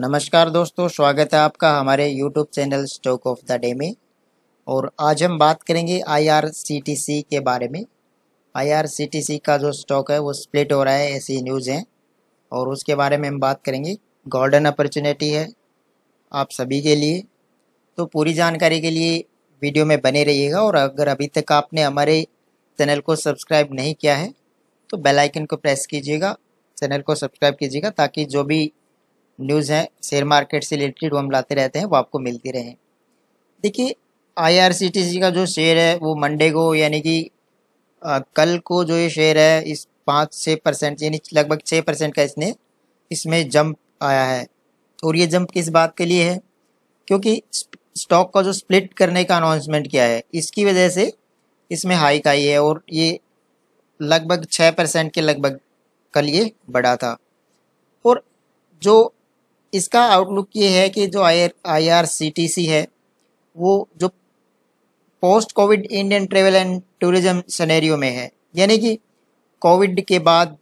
नमस्कार दोस्तों स्वागत है आपका हमारे YouTube channel stock of the day में और आज हम बात करेंगे IRCTC के बारे में IRCTC का जो स्टॉक है वो स्प्लिट हो रहा है ऐसी न्यूज़ है और उसके बारे में हम बात करेंगे गोल्डन अपॉर्चुनिटी है आप सभी के लिए तो पूरी जानकारी के लिए वीडियो में बने रहिएगा और अगर अभी तक आपने हमारे चैनल को सब्सक्राइब नहीं किया है तो बेलाइकन को प्रेस कीजिएगा चैनल को सब्सक्राइब कीजिएगा ताकि जो भी न्यूज़ हैं शेयर मार्केट से रिलेटेड वो हम लाते रहते हैं वो आपको मिलती रहे देखिए आई का जो शेयर है वो मंडे को यानी कि कल को जो ये शेयर है इस पाँच छः परसेंट यानी लगभग छः परसेंट का इसने इसमें जंप आया है और ये जंप किस बात के लिए है क्योंकि स्टॉक का जो स्प्लिट करने का अनाउंसमेंट किया है इसकी वजह से इसमें हाइक आई है और ये लगभग छः परसेंट के लगभग कल ये बढ़ा था और जो इसका आउटलुक ये है कि जो आई I R C T C है वो जो post covid Indian travel and tourism scenario में है यानी कि कोविड के बाद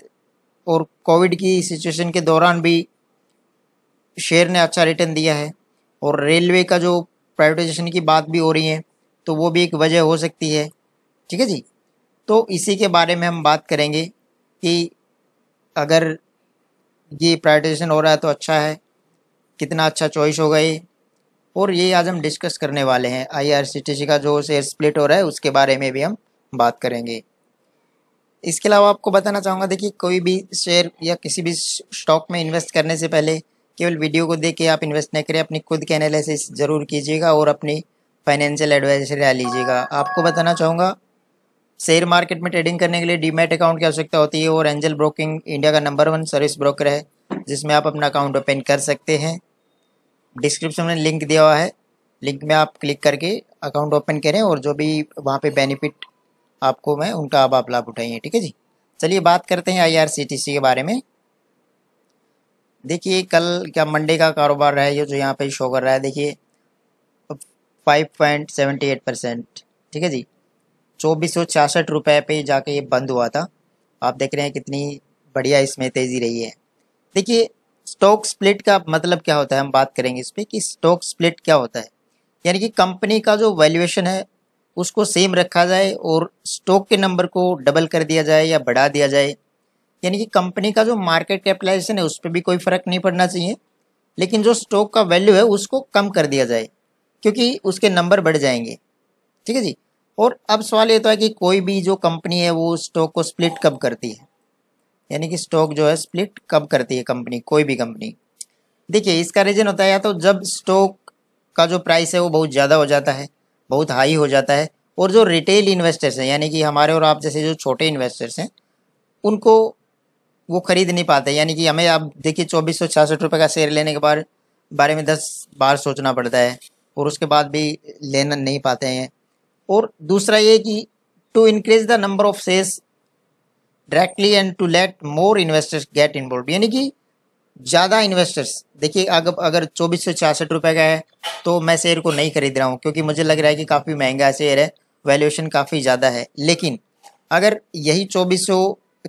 और कोविड की सिचुएशन के दौरान भी शेयर ने अच्छा रिटर्न दिया है और रेलवे का जो प्राइवेटाइजेशन की बात भी हो रही है तो वो भी एक वजह हो सकती है ठीक है जी तो इसी के बारे में हम बात करेंगे कि अगर ये प्राइवेटाइजेशन हो रहा है तो अच्छा है कितना अच्छा चॉइस होगा ये और ये आज हम डिस्कस करने वाले हैं आईआरसीटीसी का जो शेयर स्प्लिट हो रहा है उसके बारे में भी हम बात करेंगे इसके अलावा आपको बताना चाहूँगा देखिए कोई भी शेयर या किसी भी स्टॉक में इन्वेस्ट करने से पहले केवल वीडियो को देख के आप इन्वेस्ट नहीं करें अपनी खुद के एनालिसिस ज़रूर कीजिएगा और अपनी फाइनेंशियल एडवाइजरी ला लीजिएगा आपको बताना चाहूँगा शेयर मार्केट में ट्रेडिंग करने के लिए डीमेट अकाउंट की आवश्यकता होती है और एंजल ब्रोकिंग इंडिया का नंबर वन सर्विस ब्रोकर है जिसमें आप अपना अकाउंट ओपन कर सकते हैं डिस्क्रिप्शन में लिंक दिया हुआ है लिंक में आप क्लिक करके अकाउंट ओपन करें और जो भी वहाँ पे बेनिफिट आपको मैं उनका अब आप लाभ उठाइए ठीक है जी चलिए बात करते हैं आईआरसीटीसी के बारे में देखिए कल क्या मंडे का कारोबार रहा है ये जो यहाँ पे शो कर रहा है देखिए five point seventy eight percent ठीक है जी चौबीस सौ छियासठ रुपये पे जाके ये बंद हुआ था आप देख रहे हैं कितनी बढ़िया इसमें तेज़ी रही है देखिए स्टॉक स्प्लिट का मतलब क्या होता है हम बात करेंगे इस पर कि स्टॉक स्प्लिट क्या होता है यानी कि कंपनी का जो वैल्यूएशन है उसको सेम रखा जाए और स्टॉक के नंबर को डबल कर दिया जाए या बढ़ा दिया जाए यानी कि कंपनी का जो मार्केट कैपिटलाइजेशन है उस पर भी कोई फ़र्क नहीं पड़ना चाहिए लेकिन जो स्टॉक का वैल्यू है उसको कम कर दिया जाए क्योंकि उसके नंबर बढ़ जाएंगे ठीक है जी और अब सवाल ये तो है कि कोई भी जो कंपनी है वो स्टॉक को स्प्लिट कब करती है यानी कि स्टॉक जो है स्प्लिट कब करती है कंपनी कोई भी कंपनी देखिए इसका रीज़न होता है या तो जब स्टॉक का जो प्राइस है वो बहुत ज़्यादा हो जाता है बहुत हाई हो जाता है और जो रिटेल इन्वेस्टर्स हैं यानी कि हमारे और आप जैसे जो छोटे इन्वेस्टर्स हैं उनको वो खरीद नहीं पाते यानी कि हमें आप देखिए चौबीस सौ छियासठ रुपये का शेयर लेने के बाद बारे में दस बार सोचना पड़ता है और उसके बाद भी लेना नहीं पाते हैं और दूसरा ये कि to increase the number of shares directly and to let more investors get involve यानी कि ज़्यादा इन्वेस्टर्स देखिए अगर अगर चौबीस सौ छियासठ रुपये का है तो मैं शेयर को नहीं खरीद रहा हूँ क्योंकि मुझे लग रहा है कि काफ़ी महंगा शेयर है वैल्यूएशन काफ़ी ज़्यादा है लेकिन अगर यही चौबीस सौ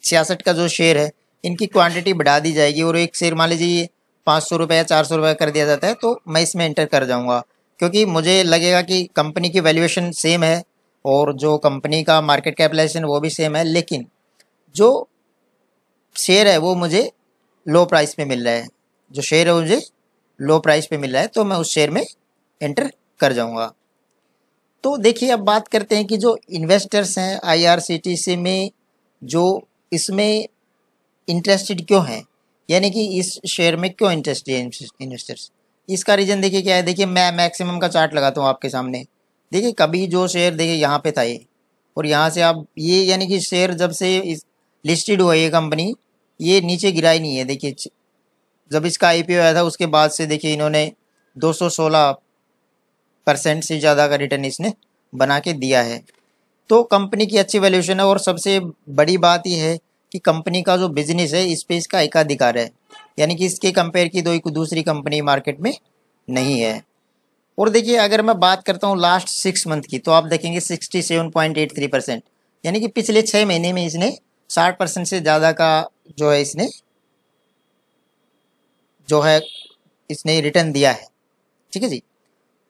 छियासठ का जो शेयर है इनकी क्वांटिटी बढ़ा दी जाएगी और एक शेयर मान लीजिए पाँच सौ रुपये या चार सौ रुपये कर दिया जाता है तो मैं इसमें एंटर कर जाऊँगा क्योंकि मुझे लगेगा कि कंपनी की वैल्यूएशन सेम है और जो कंपनी का मार्केट कैपिटलाइजेशन वो भी सेम है लेकिन जो शेयर है वो मुझे लो प्राइस में मिल रहा है जो शेयर है मुझे लो प्राइस पे मिल रहा है तो मैं उस शेयर में एंटर कर जाऊंगा तो देखिए अब बात करते हैं कि जो इन्वेस्टर्स हैं आईआरसीटीसी में जो इसमें इंटरेस्टेड क्यों हैं यानी कि इस शेयर में क्यों इंटरेस्टेड है इन्वेस्टर्स इसका रीज़न देखिए क्या है देखिए मैं मैक्सिमम का चार्ट लगाता हूँ आपके सामने देखिए कभी जो शेयर देखिए यहाँ पे था ये और यहाँ से आप ये यानी कि शेयर जब से इस लिस्टेड हुआ ये कंपनी ये नीचे गिराई नहीं है देखिए जब इसका आई आया था उसके बाद से देखिए इन्होंने 216 परसेंट से ज़्यादा का रिटर्न इसने बना के दिया है तो कंपनी की अच्छी वैल्यूशन है और सबसे बड़ी बात यह है कि कंपनी का जो बिजनेस है इस पर इसका एकाधिकार है यानी कि इसके कंपेयर की दो दूसरी कंपनी मार्केट में नहीं है और देखिए अगर मैं बात करता हूँ लास्ट सिक्स मंथ की तो आप देखेंगे sixty seven point eight three percent यानी कि पिछले छः महीने में इसने साठ परसेंट से ज़्यादा का जो है इसने जो है इसने रिटर्न दिया है ठीक है जी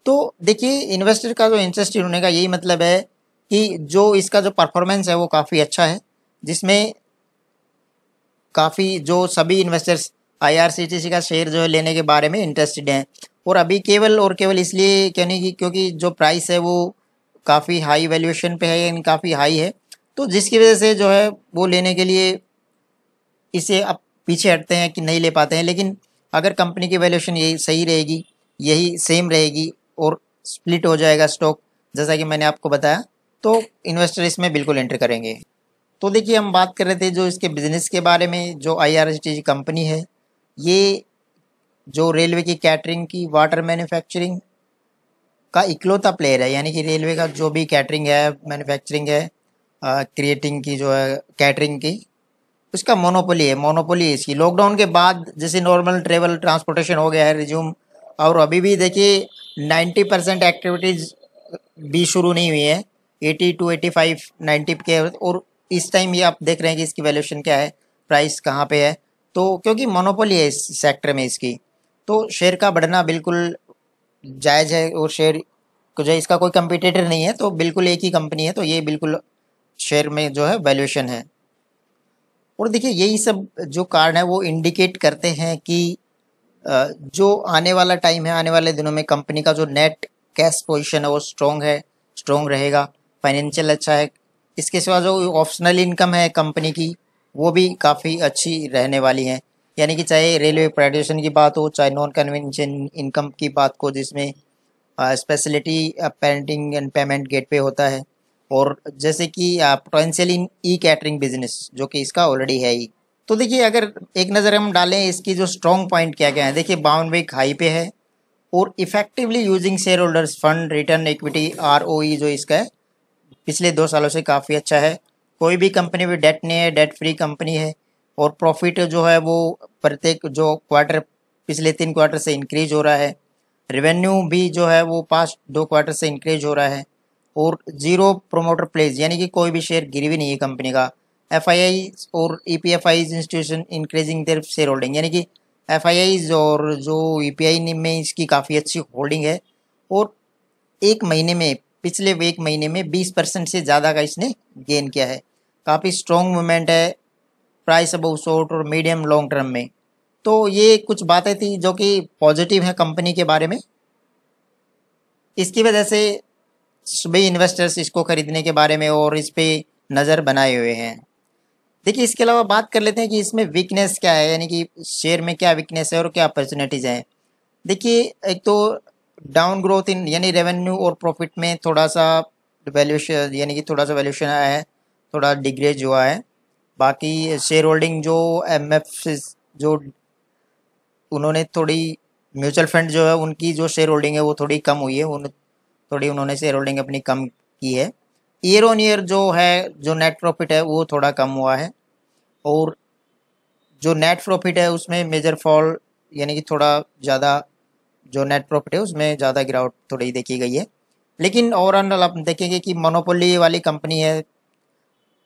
तो देखिए इन्वेस्टर का जो इंटरेस्टेड होने का यही मतलब है कि जो इसका जो परफॉर्मेंस है वो काफ़ी अच्छा है जिसमें काफ़ी जो सभी इन्वेस्टर्स आईआरसीटीसी का शेयर जो है लेने के बारे में इंटरेस्टेड हैं और अभी केवल और केवल इसलिए क्यों नहीं कि क्योंकि जो प्राइस है वो काफ़ी हाई वैल्यूएशन पे है यानी काफ़ी हाई है तो जिसकी वजह से जो है वो लेने के लिए इसे अब पीछे हटते हैं कि नहीं ले पाते हैं लेकिन अगर कंपनी की वैल्यूशन यही सही रहेगी यही सेम रहेगी और स्प्लिट हो जाएगा स्टॉक जैसा कि मैंने आपको बताया तो इन्वेस्टर इसमें बिल्कुल एंटर करेंगे तो देखिए हम बात कर रहे थे जो इसके बिज़नेस के बारे में जो आई कंपनी है ये जो रेलवे की कैटरिंग की वाटर मैन्युफैक्चरिंग का इकलौता प्लेयर है यानी कि रेलवे का जो भी कैटरिंग है मैन्युफैक्चरिंग है क्रिएटिंग की जो है कैटरिंग की उसका मोनोपोली है मोनोपोली इसकी लॉकडाउन के बाद जैसे नॉर्मल ट्रेवल ट्रांसपोर्टेशन हो गया है रिज्यूम और अभी भी देखिए नाइन्टी परसेंट एक्टिविटीज़ भी शुरू नहीं हुई है eighty two eighty five ninety के और इस टाइम ये आप देख रहे हैं कि इसकी वैल्यूशन क्या है प्राइस कहाँ पे है तो क्योंकि मोनोपोली है इस सेक्टर में इसकी तो शेयर का बढ़ना बिल्कुल जायज़ है और शेयर को जो इसका कोई कंपिटेटर नहीं है तो बिल्कुल एक ही कंपनी है तो ये बिल्कुल शेयर में जो है वैल्यूएशन है और देखिए यही सब जो कारण है वो इंडिकेट करते हैं कि जो आने वाला टाइम है आने वाले दिनों में कंपनी का जो नेट कैश पोजीशन है वो स्ट्रॉन्ग है स्ट्रॉन्ग रहेगा फाइनेंशियल अच्छा है इसके सिवा जो ऑप्शनल इनकम है कंपनी की वो भी काफ़ी अच्छी रहने वाली है यानी कि चाहे रेलवे प्राइवेटेशन की बात हो चाहे नॉन कन्वेंशन इनकम की बात हो जिसमें स्पेशलिटी पेंटिंग एंड पेमेंट पे होता है और जैसे कि आप इन ई कैटरिंग बिजनेस जो कि इसका ऑलरेडी है ही तो देखिए अगर एक नज़र हम डालें इसकी जो स्ट्रॉन्ग पॉइंट क्या क्या है देखिए बावन वीक हाई पे है और effectively using share holders fund return equity R जो इसका है पिछले दो सालों से काफ़ी अच्छा है कोई भी कंपनी भी डेट नहीं है डेट फ्री कंपनी है और प्रॉफिट जो है वो प्रत्येक जो क्वार्टर पिछले तीन क्वार्टर से इंक्रीज हो रहा है रेवेन्यू भी जो है वो पास्ट दो क्वार्टर से इंक्रीज हो रहा है और जीरो प्रोमोटर प्लेस यानी कि कोई भी शेयर भी नहीं है कंपनी का एफ और E P F Is institution increasing their share holding यानी कि एफ और जो ई पी आई में इसकी काफ़ी अच्छी होल्डिंग है और एक महीने में पिछले एक महीने में बीस परसेंट से ज़्यादा का इसने गेन किया है काफ़ी स्ट्रॉन्ग मूवमेंट है प्राइस अब शॉर्ट और मीडियम लॉन्ग टर्म में तो ये कुछ बातें थी जो कि पॉजिटिव है कंपनी के बारे में इसकी वजह से सभी इन्वेस्टर्स इसको ख़रीदने के बारे में और इस पर नज़र बनाए हुए हैं देखिए इसके अलावा बात कर लेते हैं कि इसमें वीकनेस क्या है यानी कि शेयर में क्या वीकनेस है और क्या अपॉर्चुनिटीज़ हैं देखिए एक तो डाउन ग्रोथ इन यानी रेवेन्यू और प्रॉफिट में थोड़ा सा वैल्यूशन यानी कि थोड़ा सा वैल्यूशन आया है थोड़ा डिग्रेज हुआ है बाकी शेयर होल्डिंग जो एम जो उन्होंने थोड़ी म्यूचुअल फंड जो है उनकी जो शेयर होल्डिंग है वो थोड़ी कम हुई है उन थोड़ी उन्होंने शेयर होल्डिंग अपनी कम की है ईयर ऑन ईयर जो है जो नेट प्रॉफिट है वो थोड़ा कम हुआ है और जो नेट प्रॉफिट है उसमें मेजर फॉल यानी कि थोड़ा ज़्यादा जो नेट प्रॉफिट है उसमें ज़्यादा गिरावट थोड़ी देखी गई है लेकिन ओवरऑल आप देखेंगे कि मोनोपोली वाली कंपनी है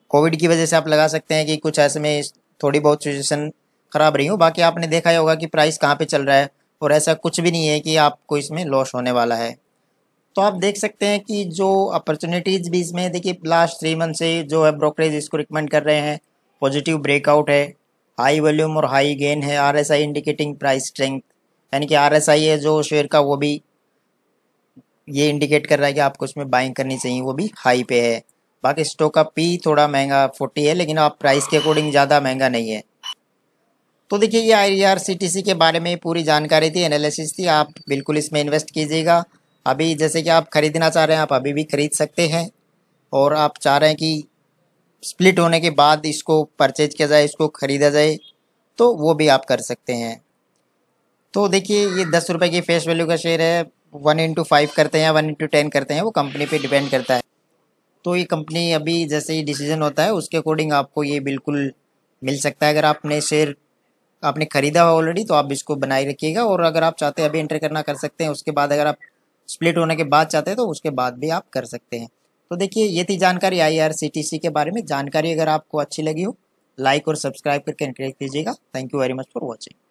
कोविड की वजह से आप लगा सकते हैं कि कुछ ऐसे में थोड़ी बहुत सिचुएशन ख़राब रही हो बाकी आपने देखा ही होगा कि प्राइस कहाँ पे चल रहा है और ऐसा कुछ भी नहीं है कि आपको इसमें लॉस होने वाला है तो आप देख सकते हैं कि जो अपॉर्चुनिटीज़ भी इसमें देखिए लास्ट थ्री मंथ से जो है ब्रोकरेज इसको रिकमेंड कर रहे हैं पॉजिटिव ब्रेकआउट है हाई वॉल्यूम और हाई गेन है R S I indicating price strength यानी कि आर एस आई है जो शेयर का वो भी ये इंडिकेट कर रहा है कि आपको उसमें बाइंग करनी चाहिए वो भी हाई पे है बाकी स्टॉक का पी थोड़ा महंगा फोर्टी है लेकिन आप प्राइस के अकॉर्डिंग ज़्यादा महंगा नहीं है तो देखिए ये आई के बारे में पूरी जानकारी थी एनालिसिस थी आप बिल्कुल इसमें इन्वेस्ट कीजिएगा अभी जैसे कि आप ख़रीदना चाह रहे हैं आप अभी भी ख़रीद सकते हैं और आप चाह रहे हैं कि स्प्लिट होने के बाद इसको परचेज किया जाए इसको ख़रीदा जाए तो वो भी आप कर सकते हैं तो देखिए ये दस रुपये की फेस वैल्यू का शेयर है वन इंटू फाइव करते हैं वन इंटू टेन करते हैं वो कंपनी पे डिपेंड करता है तो ये कंपनी अभी जैसे ही डिसीजन होता है उसके अकॉर्डिंग आपको ये बिल्कुल मिल सकता है अगर आपने शेयर आपने ख़रीदा हुआ ऑलरेडी तो आप इसको बनाए रखिएगा और अगर आप चाहते हैं अभी एंटर करना कर सकते हैं उसके बाद अगर आप स्प्लिट होने के बाद चाहते हैं तो उसके बाद भी आप कर सकते हैं तो देखिए ये थी जानकारी आई के बारे में जानकारी अगर आपको अच्छी लगी हो लाइक और सब्सक्राइब करके इनकरेज कीजिएगा thank you very much for watching